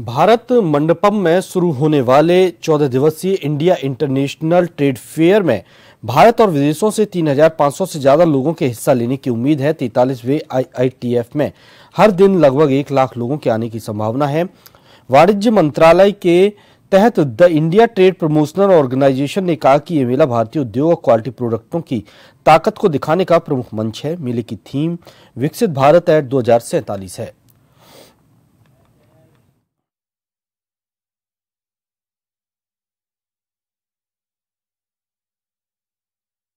भारत मंडपम में शुरू होने वाले 14 दिवसीय इंडिया इंटरनेशनल ट्रेड फेयर में भारत और विदेशों से 3,500 से ज्यादा लोगों के हिस्सा लेने की उम्मीद है तैतालीसवे आईआईटीएफ में हर दिन लगभग एक लाख लोगों के आने की संभावना है वाणिज्य मंत्रालय के तहत the India trade promotional organisation ने कहा कि ये मेला भारतीय उद्योग और क्वालिटी प्रोडक्टों की ताकत को दिखाने का प्रमुख मंच है मेले की थीम विकसित भारत एट दो है